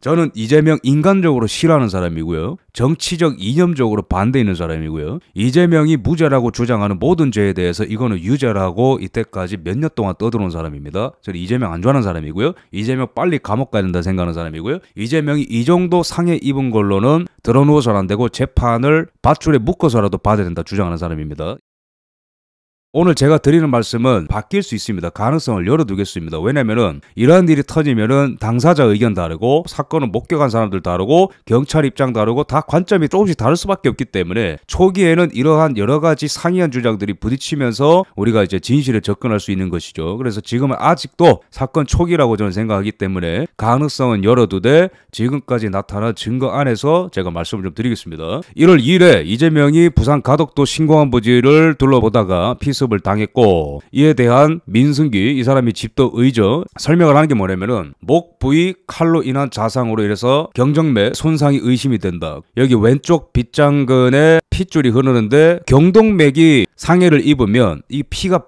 저는 이재명 인간적으로 싫어하는 사람이고요. 정치적 이념적으로 반대 있는 사람이고요. 이재명이 무죄라고 주장하는 모든 죄에 대해서 이거는 유죄라고 이때까지 몇 년 동안 떠들어온 사람입니다. 저는 이재명 안 좋아하는 사람이고요. 이재명 빨리 감옥 가야 된다 생각하는 사람이고요. 이재명이 이 정도 상해 입은 걸로는 드러누워서는 안 되고 재판을 밧줄에 묶어서라도 받아야 된다 주장하는 사람입니다. 오늘 제가 드리는 말씀은 바뀔 수 있습니다. 가능성을 열어두겠습니다. 왜냐면은 이러한 일이 터지면은 당사자 의견 다르고 사건을 목격한 사람들 다르고 경찰 입장 다르고 다 관점이 조금씩 다를 수밖에 없기 때문에 초기에는 이러한 여러 가지 상이한 주장들이 부딪히면서 우리가 이제 진실에 접근할 수 있는 것이죠. 그래서 지금은 아직도 사건 초기라고 저는 생각하기 때문에 가능성은 열어두되 지금까지 나타난 증거 안에서 제가 말씀을 좀 드리겠습니다. 1월 2일에 이재명이 부산 가덕도 신공항 부지를 둘러보다가 피스 기습을 당했고 이에 대한 민승기 이 사람이 집도 의저 설명을 하는 게 뭐냐면은 목 부위 칼로 인한 자상으로 인해서 경정맥 손상이 의심이 된다. 여기 왼쪽 빗장근에 핏줄이 흐르는데 경동맥이 상해를 입으면 이 피가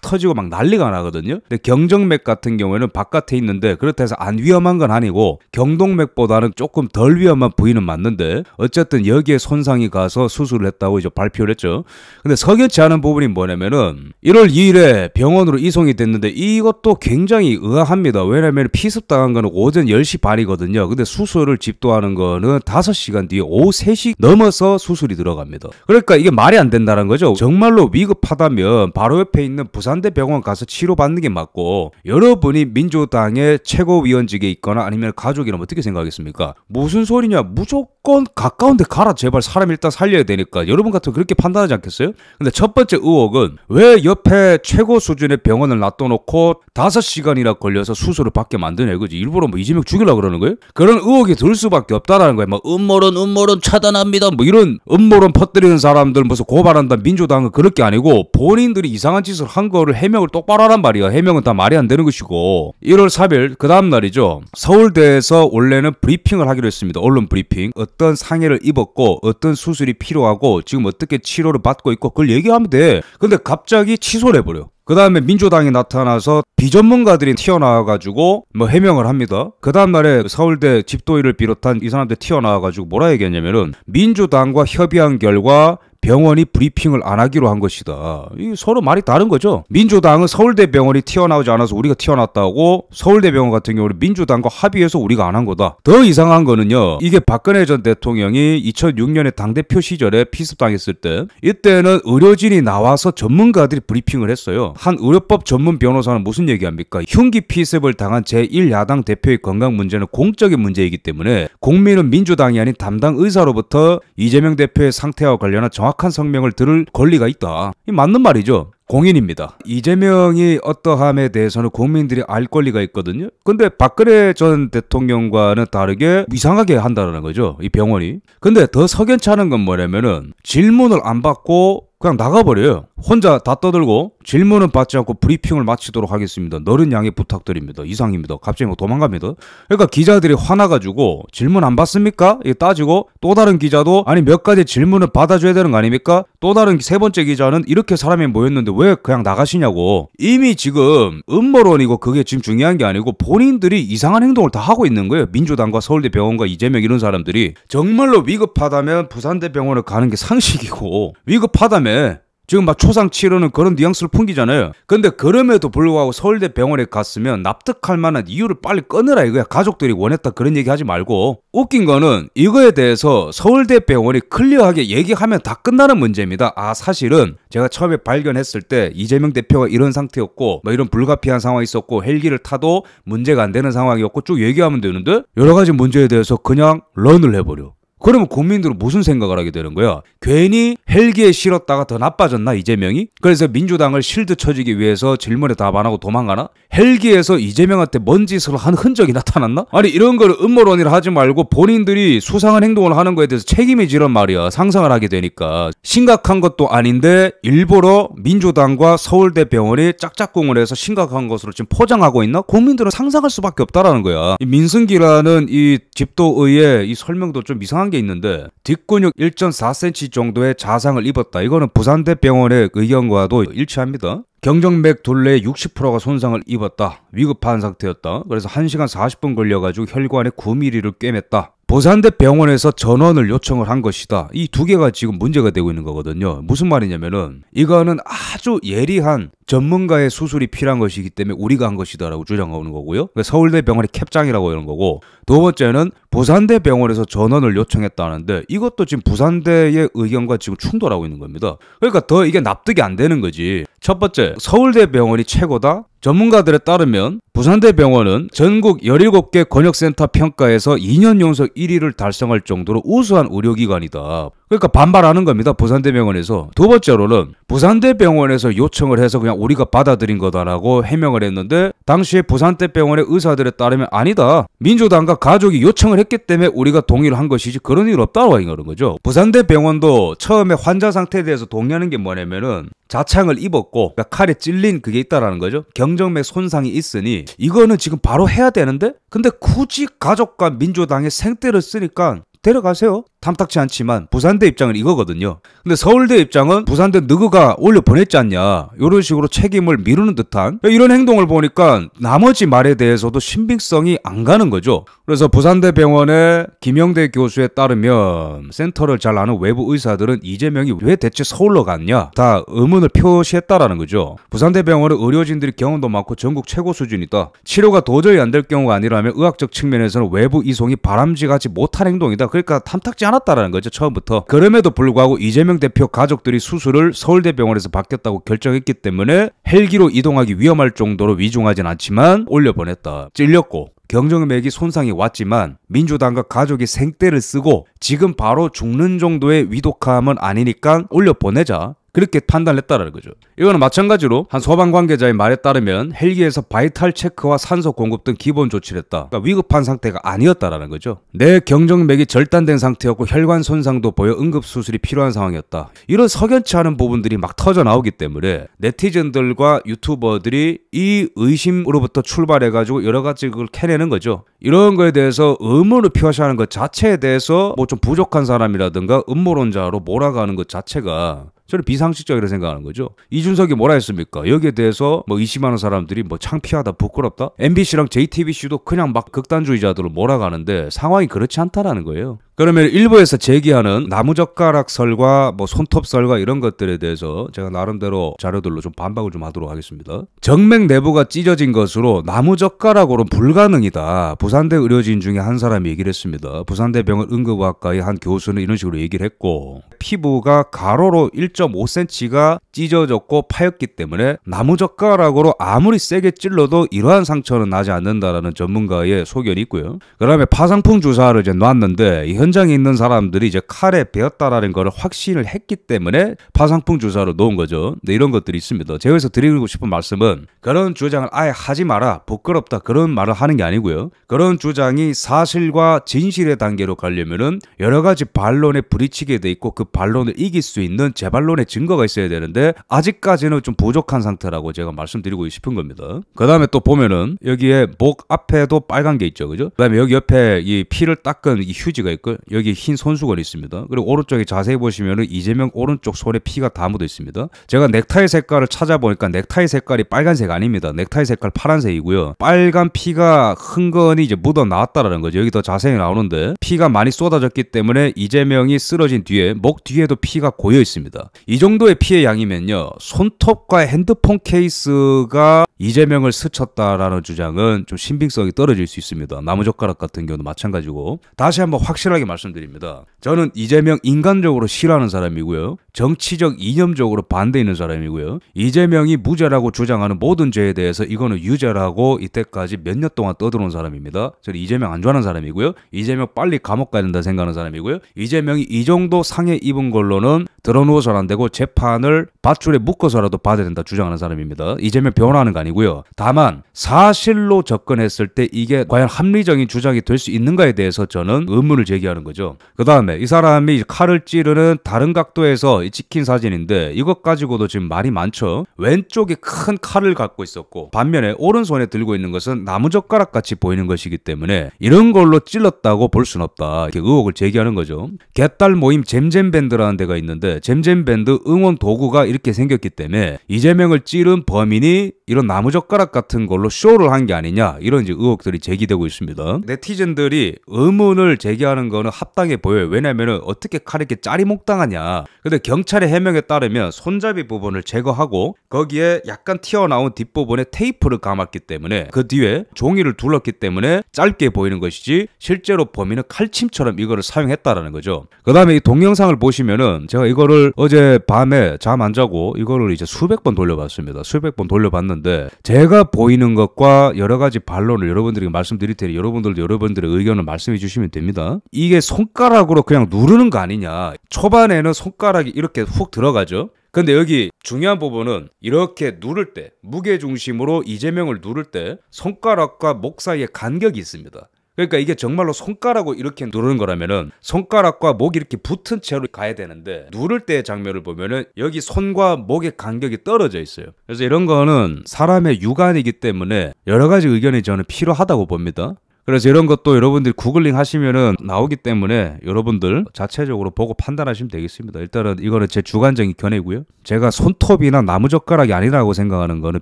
터지고 막 난리가 나거든요. 근데 경정맥 같은 경우에는 바깥에 있는데 그렇다 해서 안 위험한 건 아니고 경동맥보다는 조금 덜 위험한 부위는 맞는데 어쨌든 여기에 손상이 가서 수술을 했다고 이제 발표를 했죠. 근데 석연치 않은 부분이 뭐냐면은 1월 2일에 병원으로 이송이 됐는데 이것도 굉장히 의아합니다. 왜냐면 피습당한 거는 오전 10시 반이거든요. 근데 수술을 집도하는 거는 5시간 뒤에 오후 3시 넘어서 수술이 들어갑니다. 그러니까 이게 말이 안 된다는 거죠. 정말로 위급하다면 바로 옆에 있는 부산 부산대 병원 가서 치료받는 게 맞고 여러분이 민주당의 최고위원직에 있거나 아니면 가족이라면 어떻게 생각하겠습니까? 무슨 소리냐? 무조건 가까운 데 가라 제발 사람 일단 살려야 되니까 여러분 같으면 그렇게 판단하지 않겠어요? 근데 첫 번째 의혹은 왜 옆에 최고 수준의 병원을 놔둬놓고 다섯 시간이나 걸려서 수술을 받게 만드냐 이거지 일부러 뭐 이재명 죽이려 그러는 거예요? 그런 의혹이 들 수밖에 없다라는 거예요. 뭐 음모론 음모론 차단합니다 뭐 이런 음모론 퍼뜨리는 사람들 무슨 고발한다 민주당은 그렇게 아니고 본인들이 이상한 짓을 한거 거를 해명을 똑바로 하란 말이야. 해명은 다 말이 안 되는 것이고. 1월 3일 그 다음 날이죠. 서울대에서 원래는 브리핑을 하기로 했습니다. 언론 브리핑. 어떤 상해를 입었고 어떤 수술이 필요하고 지금 어떻게 치료를 받고 있고 그걸 얘기하면 돼. 근데 갑자기 취소를 해버려. 그 다음에 민주당이 나타나서 비전문가들이 튀어나와가지고 뭐 해명을 합니다. 그 다음날에 서울대 집도위를 비롯한 이 사람들 튀어나와가지고 뭐라 얘기했냐면은 민주당과 협의한 결과 병원이 브리핑을 안 하기로 한 것이다. 서로 말이 다른 거죠. 민주당은 서울대 병원이 튀어나오지 않아서 우리가 튀어났다고 서울대 병원 같은 경우는 민주당과 합의해서 우리가 안 한 거다. 더 이상한 거는요. 이게 박근혜 전 대통령이 2006년에 당대표 시절에 피습당했을 때 이때는 의료진이 나와서 전문가들이 브리핑을 했어요. 한 의료법 전문 변호사는 무슨 얘기합니까? 흉기 피습을 당한 제1야당 대표의 건강 문제는 공적인 문제이기 때문에 국민은 민주당이 아닌 담당 의사로부터 이재명 대표의 상태와 관련한 정확 한 정확한 성명을 들을 권리가 있다. 맞는 말이죠. 공인입니다. 이재명이 어떠함에 대해서는 국민들이 알 권리가 있거든요. 근데 박근혜 전 대통령과는 다르게 이상하게 한다는 거죠. 이 병원이. 근데 더 석연찮은 건 뭐냐면은 질문을 안 받고 그냥 나가버려요. 혼자 다 떠들고 질문은 받지 않고 브리핑을 마치도록 하겠습니다. 너른 양해 부탁드립니다. 이상입니다. 갑자기 뭐 도망갑니다. 그러니까 기자들이 화나가지고 질문 안 받습니까? 이 따지고 또 다른 기자도 아니 몇 가지 질문을 받아줘야 되는 거 아닙니까? 또 다른 세 번째 기자는 이렇게 사람이 모였는데 왜 그냥 나가시냐고 이미 지금 음모론이고 그게 지금 중요한 게 아니고 본인들이 이상한 행동을 다 하고 있는 거예요. 민주당과 서울대 병원과 이재명 이런 사람들이 정말로 위급하다면 부산대 병원을 가는 게 상식이고 위급하다면 때문에 지금 막 초상 치료는 그런 뉘앙스를 풍기잖아요. 근데 그럼에도 불구하고 서울대 병원에 갔으면 납득할 만한 이유를 빨리 꺼내라 이거야. 가족들이 원했다 그런 얘기 하지 말고. 웃긴 거는 이거에 대해서 서울대 병원이 클리어하게 얘기하면 다 끝나는 문제입니다. 아, 사실은 제가 처음에 발견했을 때 이재명 대표가 이런 상태였고 뭐 이런 불가피한 상황이 있었고 헬기를 타도 문제가 안 되는 상황이었고 쭉 얘기하면 되는데 여러 가지 문제에 대해서 그냥 런을 해버려. 그러면 국민들은 무슨 생각을 하게 되는 거야? 괜히 헬기에 실었다가 더 나빠졌나 이재명이? 그래서 민주당을 실드 쳐지기 위해서 질문에 답 안 하고 도망가나? 헬기에서 이재명한테 뭔 짓을 한 흔적이 나타났나? 아니 이런 걸 음모론이라 하지 말고 본인들이 수상한 행동을 하는 거에 대해서 책임이지란 말이야. 상상을 하게 되니까 심각한 것도 아닌데 일부러 민주당과 서울대 병원이 짝짝꿍을 해서 심각한 것으로 지금 포장하고 있나? 국민들은 상상할 수밖에 없다라는 거야. 이 민승기라는 이 집도의의 이 설명도 좀 이상한 게 있는데 뒷근육 1.4cm 정도의 자상을 입었다. 이거는 부산대병원의 의견과도 일치합니다. 경정맥 둘레의 60%가 손상을 입었다. 위급한 상태였다. 그래서 1시간 40분 걸려가지고 혈관에 9mm를 꿰맸다. 보산대 병원에서 전원을 요청을 한 것이다. 이 두 개가 지금 문제가 되고 있는 거거든요. 무슨 말이냐면은 이거는 아주 예리한 전문가의 수술이 필요한 것이기 때문에 우리가 한 것이다라고 주장하는 거고요. 그러니까 서울대 병원이 캡장이라고 하는 거고 두 번째는 부산대 병원에서 전원을 요청했다는데 이것도 지금 부산대의 의견과 지금 충돌하고 있는 겁니다. 그러니까 더 이게 납득이 안 되는 거지. 첫 번째, 서울대 병원이 최고다? 전문가들에 따르면 부산대 병원은 전국 17개 권역센터 평가에서 2년 연속 1위를 달성할 정도로 우수한 의료기관이다. 그러니까 반발하는 겁니다. 부산대병원에서. 두 번째로는 부산대병원에서 요청을 해서 그냥 우리가 받아들인 거다라고 해명을 했는데 당시에 부산대병원의 의사들에 따르면 아니다. 민주당과 가족이 요청을 했기 때문에 우리가 동의를 한 것이지 그런 일 없다고 이러는 거죠. 부산대병원도 처음에 환자 상태에 대해서 동의하는 게 뭐냐면은 자창을 입었고 그러니까 칼에 찔린 그게 있다라는 거죠. 경정맥 손상이 있으니 이거는 지금 바로 해야 되는데 근데 굳이 가족과 민주당의 생떼를 쓰니까 데려가세요. 탐탁치 않지만 부산대 입장은 이거거든요. 근데 서울대 입장은 부산대 너그가 올려 보냈지 않냐 이런 식으로 책임을 미루는 듯한 이런 행동을 보니까 나머지 말에 대해서도 신빙성이 안 가는 거죠. 그래서 부산대 병원의 김영대 교수에 따르면 센터를 잘 아는 외부 의사들은 이재명이 왜 대체 서울로 갔냐 다 의문을 표시했다라는 거죠. 부산대 병원은 의료진들이 경험도 많고 전국 최고 수준이다. 치료가 도저히 안 될 경우가 아니라면 의학적 측면에서는 외부 이송이 바람직하지 못한 행동이다. 그러니까 탐탁지 않았다라는 거죠 처음부터. 그럼에도 불구하고 이재명 대표 가족들이 수술을 서울대병원에서 받겠다고 결정했기 때문에 헬기로 이동하기 위험할 정도로 위중하진 않지만 올려보냈다. 찔렸고 경정맥이 손상이 왔지만 민주당과 가족이 생떼를 쓰고 지금 바로 죽는 정도의 위독함은 아니니까 올려보내자. 그렇게 판단했다라는 거죠. 이거는 마찬가지로 한 소방 관계자의 말에 따르면 헬기에서 바이탈 체크와 산소 공급 등 기본 조치를 했다. 그러니까 위급한 상태가 아니었다라는 거죠. 내 경정맥이 절단된 상태였고 혈관 손상도 보여 응급 수술이 필요한 상황이었다. 이런 석연치 않은 부분들이 막 터져 나오기 때문에 네티즌들과 유튜버들이 이 의심으로부터 출발해 가지고 여러 가지 그걸 캐내는 거죠. 이런 거에 대해서 의무를 표시하는 것 자체에 대해서 뭐 좀 부족한 사람이라든가 음모론자로 몰아가는 것 자체가 저는 비상식적이라 생각하는 거죠. 이준석이 뭐라 했습니까? 여기에 대해서 뭐 의심하는 사람들이 뭐 창피하다, 부끄럽다. MBC랑 JTBC도 그냥 막 극단주의자들로 몰아가는데 상황이 그렇지 않다라는 거예요. 그러면 일부에서 제기하는 나무젓가락설과 뭐 손톱설과 이런 것들에 대해서 제가 나름대로 자료들로 좀 반박을 좀 하도록 하겠습니다. 정맥 내부가 찢어진 것으로 나무젓가락으로는 불가능이다. 부산대 의료진 중에 한 사람이 얘기를 했습니다. 부산대 병원 응급의학과의 한 교수는 이런 식으로 얘기를 했고 피부가 가로로 1.5cm가 찢어졌고 파였기 때문에 나무젓가락으로 아무리 세게 찔러도 이러한 상처는 나지 않는다라는 전문가의 소견이 있고요. 그다음에 파상풍 주사를 이제 놨는데 현 현장에 있는 사람들이 이제 칼에 베었다라는 것을 확신을 했기 때문에 파상풍 주사로 놓은 거죠. 네, 이런 것들이 있습니다. 제가 여기서 드리고 싶은 말씀은 그런 주장을 아예 하지 마라. 부끄럽다. 그런 말을 하는 게 아니고요. 그런 주장이 사실과 진실의 단계로 가려면은 여러 가지 반론에 부딪히게 돼 있고 그 반론을 이길 수 있는 재반론의 증거가 있어야 되는데 아직까지는 좀 부족한 상태라고 제가 말씀드리고 싶은 겁니다. 그 다음에 또 보면은 여기에 목 앞에도 빨간 게 있죠. 그죠? 그 다음에 여기 옆에 이 피를 닦은 이 휴지가 있고 댓 그 여기 흰 손수건이 있습니다. 그리고 오른쪽에 자세히 보시면 이재명 오른쪽 손에 피가 다 묻어 있습니다. 제가 넥타이 색깔을 찾아보니까 넥타이 색깔이 빨간색 아닙니다. 넥타이 색깔 파란색이고요. 빨간 피가 흥건히 이제 묻어 나왔다라는 거죠. 여기 더 자세히 나오는데 피가 많이 쏟아졌기 때문에 이재명이 쓰러진 뒤에 목 뒤에도 피가 고여 있습니다. 이 정도의 피해 양이면요. 손톱과 핸드폰 케이스가 이재명을 스쳤다라는 주장은 좀 신빙성이 떨어질 수 있습니다. 나무젓가락 같은 경우도 마찬가지고 다시 한번 확실하게 솔직하게 말씀드립니다. 저는 이재명 인간적으로 싫어하는 사람이고요. 정치적 이념적으로 반대 있는 사람이고요. 이재명이 무죄라고 주장하는 모든 죄에 대해서 이거는 유죄라고 이때까지 몇 년 동안 떠들어온 사람입니다. 저는 이재명 안 좋아하는 사람이고요. 이재명 빨리 감옥 가야 된다 생각하는 사람이고요. 이재명이 이 정도 상해 입은 걸로는 드러누워서는 안 되고 재판을 밧줄에 묶어서라도 받아야 된다 주장하는 사람입니다. 이재명 변호하는 거 아니고요. 다만 사실로 접근했을 때 이게 과연 합리적인 주장이 될 수 있는가에 대해서 저는 의문을 제기합니다. 얘기하는 거죠. 그 다음에 이 사람이 칼을 찌르는 다른 각도에서 찍힌 사진인데 이것 가지고도 지금 말이 많죠. 왼쪽에 큰 칼을 갖고 있었고 반면에 오른손에 들고 있는 것은 나무젓가락 같이 보이는 것이기 때문에 이런 걸로 찔렀다고 볼 수는 없다. 이렇게 의혹을 제기하는 거죠. 개딸 모임 잼잼밴드라는 데가 있는데 잼잼밴드 응원 도구가 이렇게 생겼기 때문에 이재명을 찌른 범인이 이런 나무젓가락 같은 걸로 쇼를 한 게 아니냐 이런 이제 의혹들이 제기되고 있습니다. 네티즌들이 의문을 제기하는 것 이거는 합당해 보여요. 왜냐면은 어떻게 칼 이렇게 짜리목 당하냐. 근데 경찰의 해명에 따르면 손잡이 부분을 제거하고 거기에 약간 튀어나온 뒷부분에 테이프를 감았기 때문에 그 뒤에 종이를 둘렀기 때문에 짧게 보이는 것이지 실제로 범인은 칼침처럼 이거를 사용했다라는 거죠. 그 다음에 이 동영상을 보시면은 제가 이거를 어제 밤에 잠 안 자고 이거를 이제 수백 번 돌려봤습니다. 수백 번 돌려봤는데 제가 보이는 것과 여러 가지 반론을 여러분들에게 말씀드릴 테니 여러분들도 여러분들의 의견을 말씀해 주시면 됩니다. 이 이게 손가락으로 그냥 누르는 거 아니냐. 초반에는 손가락이 이렇게 훅 들어가죠. 근데 여기 중요한 부분은 이렇게 누를 때 무게 중심으로 이재명을 누를 때 손가락과 목 사이에 간격이 있습니다. 그러니까 이게 정말로 손가락으로 이렇게 누르는 거라면은 손가락과 목이 이렇게 붙은 채로 가야 되는데 누를 때의 장면을 보면은 여기 손과 목의 간격이 떨어져 있어요. 그래서 이런 거는 사람의 육안이기 때문에 여러 가지 의견이 저는 필요하다고 봅니다. 그래서 이런 것도 여러분들이 구글링 하시면은 나오기 때문에 여러분들 자체적으로 보고 판단하시면 되겠습니다. 일단은 이거는 제 주관적인 견해고요. 제가 손톱이나 나무젓가락이 아니라고 생각하는 거는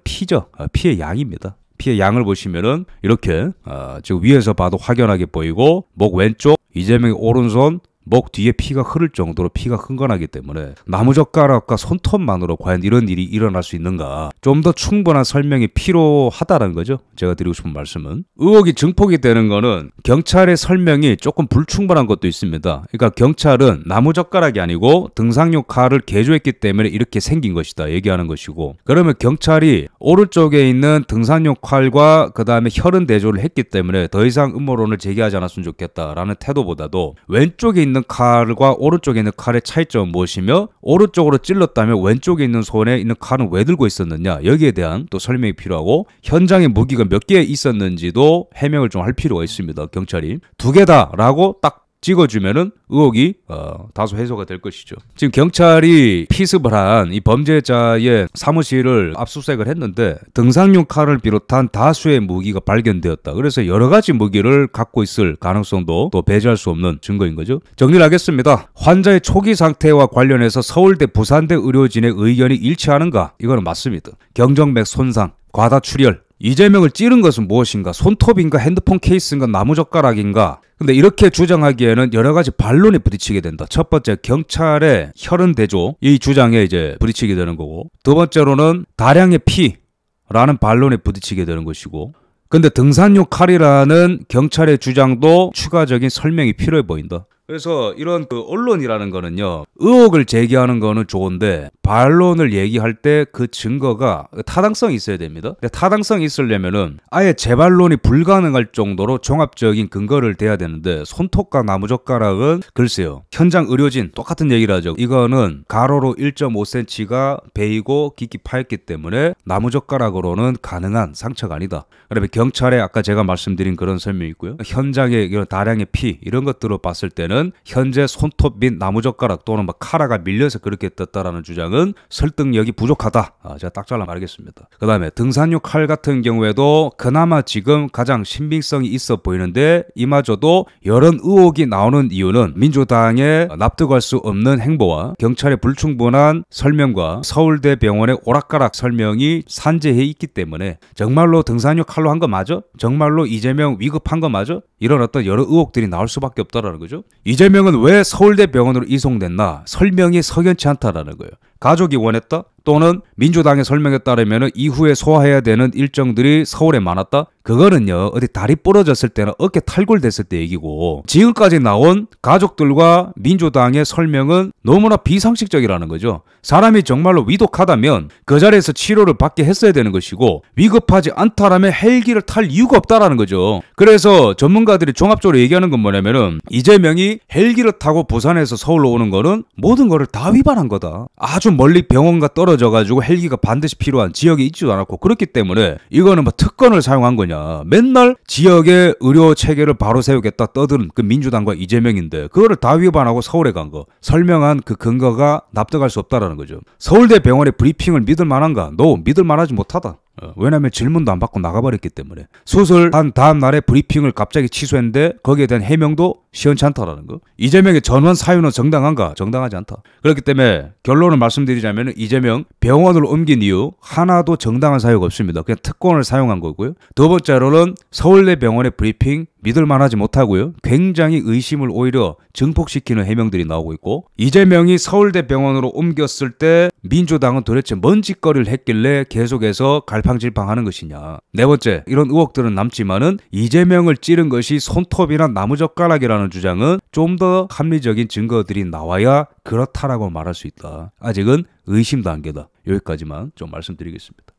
피죠. 아, 피의 양입니다. 피의 양을 보시면은 이렇게 어, 지금 위에서 봐도 확연하게 보이고 목 왼쪽 이재명의 오른손 목 뒤에 피가 흐를 정도로 피가 흥건하기 때문에 나무젓가락과 손톱만으로 과연 이런 일이 일어날 수 있는가 좀 더 충분한 설명이 필요하다는 거죠. 제가 드리고 싶은 말씀은 의혹이 증폭이 되는 거는 경찰의 설명이 조금 불충분한 것도 있습니다. 그러니까 경찰은 나무젓가락이 아니고 등산용 칼을 개조했기 때문에 이렇게 생긴 것이다 얘기하는 것이고 그러면 경찰이 오른쪽에 있는 등산용 칼과 그 다음에 혈흔 대조를 했기 때문에 더 이상 음모론을 제기하지 않았으면 좋겠다라는 태도보다도 왼쪽에 있는 있는 칼과 오른쪽에 있는 칼의 차이점은 무엇이며 오른쪽으로 찔렀다면 왼쪽에 있는 손에 있는 칼은 왜 들고 있었느냐 여기에 대한 또 설명이 필요하고 현장에 무기가 몇 개 있었는지도 해명을 좀 할 필요가 있습니다. 경찰이 두 개다라고 딱 찍어주면은 의혹이 어, 다소 해소가 될 것이죠. 지금 경찰이 피습을 한이 범죄자의 사무실을 압수수색을 했는데 등산용 칼을 비롯한 다수의 무기가 발견되었다. 그래서 여러 가지 무기를 갖고 있을 가능성도 또 배제할 수 없는 증거인 거죠. 정리를 하겠습니다. 환자의 초기 상태와 관련해서 서울대 부산대 의료진의 의견이 일치하는가? 이거는 맞습니다. 경정맥 손상, 과다 출혈, 이재명을 찌른 것은 무엇인가? 손톱인가? 핸드폰 케이스인가? 나무젓가락인가? 근데 이렇게 주장하기에는 여러 가지 반론이 부딪히게 된다. 첫 번째 경찰의 혈흔 대조 이 주장에 이제 부딪히게 되는 거고 두 번째로는 다량의 피라는 반론에 부딪히게 되는 것이고 근데 등산용 칼이라는 경찰의 주장도 추가적인 설명이 필요해 보인다. 그래서 이런 그 언론이라는 거는요 의혹을 제기하는 거는 좋은데 반론을 얘기할 때 그 증거가 타당성이 있어야 됩니다. 근데 타당성이 있으려면은 아예 재반론이 불가능할 정도로 종합적인 근거를 대야 되는데 손톱과 나무젓가락은 글쎄요 현장 의료진 똑같은 얘기를 하죠. 이거는 가로로 1.5cm가 베이고 깊이 파였기 때문에 나무젓가락으로는 가능한 상처가 아니다. 그다음 경찰에 아까 제가 말씀드린 그런 설명이 있고요 현장에 이런 다량의 피 이런 것들을 봤을 때는 주은 현재 손톱 및 나무젓가락 또는 막 뭐 카라가 밀려서 그렇게 떴다라는 주장은 설득력이 부족하다. 아, 제가 딱 잘라 말하겠습니다. 그 다음에 등산용 칼 같은 경우에도 그나마 지금 가장 신빙성이 있어 보이는데 이마저도 여론 의혹이 나오는 이유는 민주당의 납득할 수 없는 행보와 경찰의 불충분한 설명과 서울대병원의 오락가락 설명이 산재해 있기 때문에 정말로 등산용 칼로 한 거 맞아? 정말로 이재명 위급한 거 맞아? 이런 어떤 여러 의혹들이 나올 수밖에 없다라는 거죠. 이재명은 왜 서울대 병원으로 이송됐나 설명이 석연치 않다라는 거예요. 가족이 원했다? 또는 민주당의 설명에 따르면 이후에 소화해야 되는 일정들이 서울에 많았다? 그거는요 어디 다리 부러졌을 때나 어깨 탈골됐을 때 얘기고 지금까지 나온 가족들과 민주당의 설명은 너무나 비상식적이라는 거죠. 사람이 정말로 위독하다면 그 자리에서 치료를 받게 했어야 되는 것이고 위급하지 않다라면 헬기를 탈 이유가 없다라는 거죠. 그래서 전문가들이 종합적으로 얘기하는 건 뭐냐면은 이재명이 헬기를 타고 부산에서 서울로 오는 거는 모든 거를 다 위반한 거다. 아주 멀리 병원과 떨어져 떨어져가지고 헬기가 반드시 필요한 지역에 있지도 않았고 그렇기 때문에 이거는 뭐 특권을 사용한 거냐 맨날 지역의 의료 체계를 바로 세우겠다 떠드는 그 민주당과 이재명인데 그거를 다 위반하고 서울에 간 거 설명한 그 근거가 납득할 수 없다라는 거죠 서울대 병원의 브리핑을 믿을 만한가 너 믿을 만하지 못하다 어, 왜냐면 질문도 안 받고 나가버렸기 때문에 수술한 다음 날에 브리핑을 갑자기 취소했는데 거기에 대한 해명도 시원찮다라는 거. 이재명의 전원 사유는 정당한가? 정당하지 않다. 그렇기 때문에 결론을 말씀드리자면 이재명 병원으로 옮긴 이유 하나도 정당한 사유가 없습니다. 그냥 특권을 사용한 거고요. 두 번째로는 서울대 병원의 브리핑 믿을만 하지 못하고요. 굉장히 의심을 오히려 증폭시키는 해명들이 나오고 있고 이재명이 서울대 병원으로 옮겼을 때 민주당은 도대체 뭔 짓거리를 했길래 계속해서 갈팡질팡하는 것이냐. 네 번째 이런 의혹들은 남지만은 이재명을 찌른 것이 손톱이나 나무젓가락이라는 주장하는 주장은 좀 더 합리적인 증거들이 나와야 그렇다라고 말할 수 있다. 아직은 의심 단계다. 여기까지만 좀 말씀드리겠습니다.